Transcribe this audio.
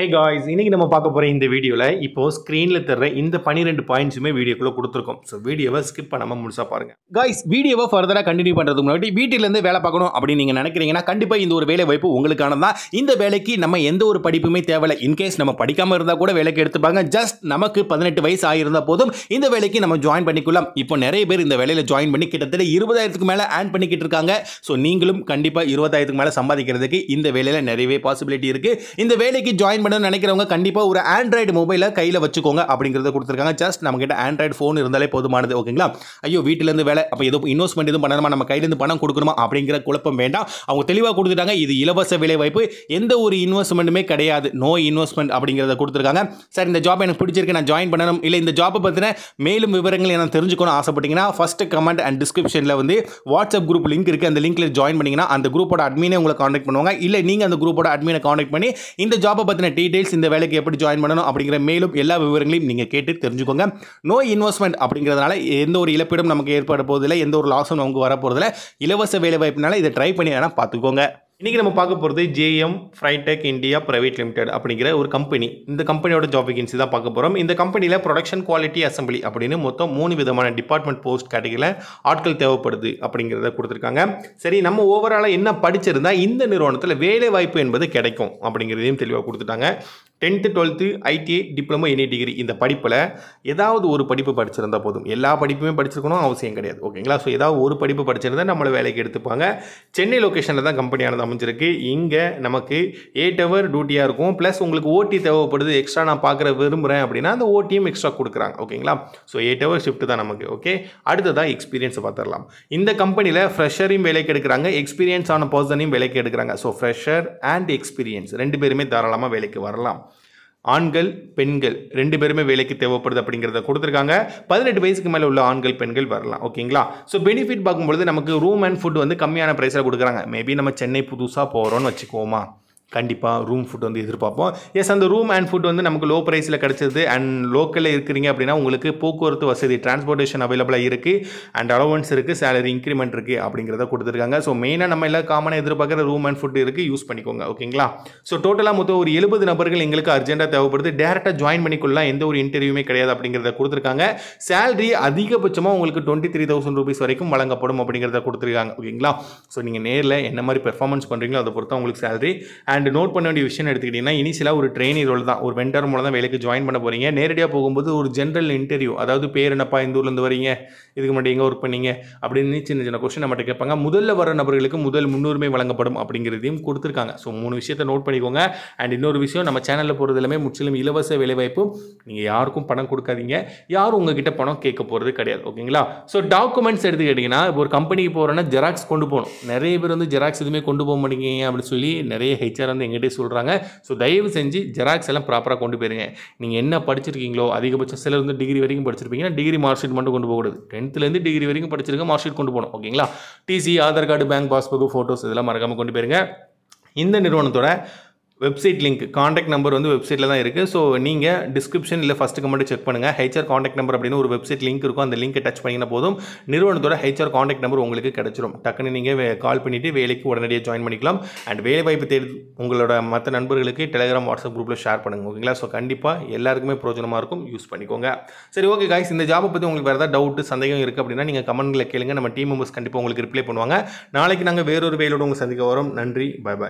hey guys இன்றைக்கி நம்ம பார்க்க போகிற இந்த வீடியோவில் இப்போது ஸ்க்ரீனில் தர இந்த பன்னிரெண்டு பாயிண்ட்ஸுமே வீடியோக்குள்ளே கொடுத்துருக்கோம் ஸோ வீடியோவை ஸ்கிப் பண்ணாமல் முழுசாக பாருங்கள் காய்ஸ் வீடியோவை ஃபர்தராக கண்டினியூ பண்ணுறதுக்கு முன்னாடி வீட்டிலேருந்து வேலை பார்க்கணும் அப்படின்னு நீங்கள் நினைக்கிறீங்கன்னா கண்டிப்பாக இந்த ஒரு வேலை வாய்ப்பு உங்களுக்கான தான் இந்த வேலைக்கு நம்ம எந்த ஒரு படிப்புமே தேவையில்லை இன்கேஸ் நம்ம படிக்காமல் இருந்தால் கூட வேலைக்கு எடுத்துப்பாங்க ஜஸ்ட் நமக்கு பதினெட்டு வயசு ஆகியிருந்த போதும் இந்த வேலைக்கு நம்ம ஜாயின் பண்ணிக்கலாம் இப்போ நிறைய பேர் இந்த வேலையில் ஜாயின் பண்ணி கிட்டத்தட்ட இருபதாயிரத்துக்கு மேலே ஆன் பண்ணிக்கிட்டு இருக்காங்க ஸோ நீங்களும் கண்டிப்பாக இருபதாயிரத்துக்கு மேலே சம்பாதிக்கிறதுக்கு இந்த வேலையில் நிறையவே பாசிபிலிட்டி இருக்குது இந்த வேலைக்கு ஜாயின் பண்ணணும்னு நினைக்கிறவங்க கண்டிப்பாக ஒரு ஆண்ட்ராய்டு மொபைலை கையில் வச்சுக்கோங்க அப்படிங்கிறத கொடுத்துருக்காங்க ஜஸ்ட் நம்மக்கிட்ட ஆண்ட்ராய்டு ஃபோன் இருந்தாலே போதுமானது ஓகேங்களா ஐயோ வீட்டிலேருந்து வேலை அப்போ எதுவும் இன்வெஸ்ட்மெண்ட் எதுவும் பண்ணணுமா நம்ம கையிலேருந்து பணம் கொடுக்கணுமா அப்படிங்கிற குழப்பம் வேண்டாம் அவங்க தெளிவாக கொடுத்துட்டாங்க இது இலவச விலை வாய்ப்பு எந்த ஒரு இன்வெஸ்ட்மெண்ட்டுமே கிடையாது நோ இன்வெஸ்ட்மெண்ட் அப்படிங்கிறத கொடுத்துருக்காங்க சார் இந்த ஜாப் எனக்கு பிடிச்சிருக்கு நான் ஜாயின் பண்ணணும் இல்லை இந்த ஜாப்பை பற்றின மேலும் விவரங்கள் எனக்கு தெரிஞ்சுக்கணும் ஆசைப்பட்டீங்கன்னா ஃபஸ்ட்டு கமெண்ட் அண்ட் டிஸ்கிரிப்ஷனில் வந்து வாட்ஸ்அப் குரூப் லிங்க் இருக்குது அந்த லிங்கில் ஜாயின் பண்ணிங்கன்னா அந்த குரூப்போட அட்மினே உங்களை காண்டாக்ட் பண்ணுவாங்க இல்லை நீங்கள் அந்த குரூப்போட அட்மினை காண்டாக்ட் பண்ணி இந்த ஜாப்பை பற்றின டீடைல்ஸ் இந்த வேலைக்கு எப்படி ஜாயின் பண்ணணும் அப்படிங்கிற மேலும் எல்லா விவரங்களையும் நீங்கள் கேட்டு தெரிஞ்சுக்கோங்க நோ இன்வெஸ்ட்மெண்ட் அப்படிங்கிறதுனால எந்த ஒரு இழப்பீடும் நமக்கு ஏற்பட போதில்லை எந்த ஒரு லாஸும் நமக்கு வரப்போகிறதில்ல இலவச வேலை வாய்ப்புனால இதை ட்ரை பண்ணி வேணால் பார்த்துக்கோங்க இன்றைக்கி நம்ம பார்க்க போகிறது JM Frictech India private limited அப்படிங்கிற ஒரு கம்பெனி இந்த கம்பெனியோட ஜாப் வேகன்சி தான் பார்க்க போகிறோம் இந்த கம்பெனியில் ப்ரொடக்ஷன் குவாலிட்டி அசம்பிளி அப்படின்னு மொத்தம் மூணு விதமான டிபார்ட்மெண்ட் போஸ்ட் கேட்டகிரியில் ஆட்கள் தேவைப்படுது அப்படிங்கிறத கொடுத்துருக்காங்க சரி நம்ம ஓவராலாக என்ன படிச்சிருந்தால் இந்த நிறுவனத்தில் வேலை வாய்ப்பு என்பது கிடைக்கும் அப்படிங்கிறதையும் தெளிவாக கொடுத்துட்டாங்க tenth twelfth ITI diploma any degree இந்த படிப்பில் ஏதாவது ஒரு படிப்பு படிச்சிருந்தால் போதும் எல்லா படிப்புமே படிச்சிருக்கணும் அவசியம் கிடையாது ஓகேங்களா ஸோ ஏதாவது ஒரு படிப்பு படிச்சிருந்தா நம்மளை வேலைக்கு எடுத்துப்பாங்க சென்னை லொக்கேஷனில் தான் கம்பெனியானது அமைஞ்சிருக்கு இங்கே நமக்கு எயிட் ஹவர் டியூட்டியாக இருக்கும் ப்ளஸ் உங்களுக்கு ஓட்டி தேவைப்படுது எக்ஸ்ட்ரா நான் பார்க்குற விரும்புகிறேன் அப்படின்னா அந்த ஓட்டியும் எக்ஸ்ட்ரா கொடுக்குறாங்க ஓகேங்களா ஸோ எயிட் ஹவர் ஷிஃப்ட் தான் நமக்கு ஓகே அடுத்ததாக எக்ஸ்பீரியன்ஸை பார்த்துடலாம் இந்த கம்பெனியில் ஃப்ரெஷரையும் வேலைக்கு எடுக்கிறாங்க எக்ஸ்பீரியன்ஸான பர்சனையும் வேலைக்கு எடுக்கிறாங்க ஸோ ஃப்ரெஷர் அண்ட் எக்ஸ்பீரியன்ஸ் ரெண்டு பேருமே தாராளமாக வேலைக்கு வரலாம் ஆண்கள் பெண்கள் ரெண்டு பேருமே வேலைக்கு தேவைப்படுது அப்படிங்கிறத கொடுத்துருக்காங்க பதினெட்டு வயசுக்கு மேலே உள்ள ஆண்கள் பெண்கள் வரலாம் ஓகேங்களா ஸோ பெனிஃபிட் பார்க்கும்பொழுது நமக்கு ரூம் அண்ட் ஃபுட் வந்து கம்மியான ப்ரைஸில் கொடுக்குறாங்க மேபி நம்ம சென்னை புதுசாக போகிறோன்னு வச்சுக்கோமா கண்டிப்பாக ரூம் ஃபுட் வந்து எதிர்பார்ப்போம் எஸ் அந்த ரூம் அண்ட் ஃபுட் வந்து நமக்கு லோ ப்ரைஸில் கிடச்சிது அண்ட் லோக்கலில் இருக்கிறீங்க அப்படின்னா உங்களுக்கு போக்குவரத்து வசதி டிரான்ஸ்போர்ட்டேஷன் அவைலபிளாக இருக்குது அண்ட் அலோவன்ஸ் இருக்குது சேலரி இன்க்ரிமெண்ட் இருக்குது அப்படிங்கிறத கொடுத்துருக்காங்க ஸோ மெயினாக நம்ம எல்லாம் காமனாக எதிர்பார்க்குற ரூம் அண்ட் ஃபுட் இருக்குது யூஸ் பண்ணிக்கோங்க ஓகேங்களா ஸோ டோட்டலாக மொத்தம் ஒரு எழுபது நபர்கள் எங்களுக்கு அர்ஜென்ட்டாக தேவைப்படுது டேரெக்டாக ஜாயின் பண்ணிக்கொள்ளலாம் எந்த ஒரு இன்டர்வியூமே கிடையாது அப்படிங்கிறத கொடுத்துருக்காங்க சேலரி அதிகபட்சமாக உங்களுக்கு டுவெண்ட்டி த்ரீ தௌசண்ட் ருபீஸ் வரைக்கும் வழங்கப்படும் அப்படிங்கிறத கொடுத்துருக்காங்க ஓகேங்களா ஸோ நீங்கள் நேரில் என்ன மாதிரி பெர்ஃபார்மன்ஸ் பண்ணுறீங்களோ அதை பொறுத்தா உங்களுக்கு சேலரி அண்ட் அண்ட் நோட் பண்ண வேண்டிய விஷயம் எடுத்துக்கிட்டிங்கன்னா இனிஷியலாக ஒரு ட்ரெயினி ரோல் தான் ஒரு வெண்டர் மூலம் தான் வேலைக்கு ஜாயின் பண்ண போகிறீங்க நேரடியாக போகும்போது ஒரு ஜென்ரல் இன்டர்வியூ அதாவது பேர் என்னப்பா இந்த ஊர்லேருந்து வரீங்க இதுக்கு மட்டும் எங்கே ஒர்க் பண்ணீங்க அப்படின்னு சின்ன சின்ன கொஸ்டின் நம்மகிட்ட கேட்பாங்க முதல்ல வர நபர்களுக்கு முதல் முன்னுரிமை வழங்கப்படும் அப்படிங்கிறதையும் கொடுத்துருக்காங்க ஸோ மூணு விஷயத்தை நோட் பண்ணிக்கோங்க அண்ட் இன்னொரு விஷயம் நம்ம சேனலில் போகிறது எல்லாமே முற்றிலும் இலவச வேலைவாய்ப்பு நீங்கள் யாருக்கும் பணம் கொடுக்காதீங்க யாரும் உங்ககிட்ட பணம் கேட்க போகிறது கிடையாது ஓகேங்களா ஸோ டாக்குமெண்ட்ஸ் எடுத்துக்கிட்டிங்கன்னா இப்போ ஒரு கம்பெனிக்கு போகிறோன்னா ஜெராக்ஸ் கொண்டு போகணும் நிறைய பேர் வந்து ஜெராக்ஸ் எதுவுமே கொண்டு போக மாட்டேங்க அப்படின்னு சொல்லி நிறைய ஹெச்ஆர் ஆசிரியர் வந்து எங்கிட்டே சொல்கிறாங்க ஸோ தயவு செஞ்சு ஜெராக்ஸ் எல்லாம் ப்ராப்பராக கொண்டு போயிருங்க நீங்கள் என்ன படிச்சிருக்கீங்களோ அதிகபட்சம் சிலர் வந்து டிகிரி வரைக்கும் படிச்சிருப்பீங்கன்னா டிகிரி மார்க் ஷீட் மட்டும் கொண்டு போகக்கூடாது டென்த்துலேருந்து டிகிரி வரைக்கும் படிச்சிருக்க மார்க் ஷீட் கொண்டு போகணும் ஓகேங்களா TC Aadhaar card bank passbook photos இதெல்லாம் மறக்காமல் கொண்டு போயிருங்க இந்த நிறுவனத்தோட வெப்சைட் லிங்க் காண்டாக்ட் நம்பர் வந்து வெப்சைட்டில் தான் இருக்குது ஸோ நீங்கள் டிஸ்கிரிப்ஷன் இல்லை ஃபஸ்ட்டு மட்டும் செக் பண்ணுங்கள் ஹெச்ஆர் காண்டாக்ட் நம்பர் அப்படின்னு ஒரு வெப்சைட் லிங்க் இருக்கும் அந்த லிங்க்கை டச் பண்ணிங்கன்னா போதும் நிறுவனத்தோட ஹெச்ஆர் காண்டாக்ட் நம்பர் உங்களுக்கு கிடச்சிரும் டக்குன்னு நீங்கள் கால் பண்ணிவிட்டு வேலைக்கு உடனடியாக ஜாயின் பண்ணிக்கலாம் அண்ட் வேலை வாய்ப்பு தேடி உங்களோட மற்ற நண்பர்களுக்கு டெலிகிராம் வாட்ஸ்அப் குரூப்பில் ஷேர் பண்ணுங்கள் ஓகேங்களா ஸோ கண்டிப்பாக எல்லாருக்குமே பிரோஜனமாக இருக்கும் யூஸ் பண்ணிக்கோங்க சரி ஓகே காய்ஸ் இந்த ஜாபை பற்றி உங்களுக்கு வேறு ஏதாவது டவுட்டு சந்தேகம் இருக்குது அப்படின்னா நீங்கள் கமெண்ட்டில் கேளுங்க நம்ம டீம் மெம்பர்ஸ் கண்டிப்பாக உங்களுக்கு ரிப்ளை பண்ணுவாங்க நாளைக்கு நாங்கள் வேறொரு வேலையோடு உங்கள் சந்திக்க வரோம் நன்றி பை பாய்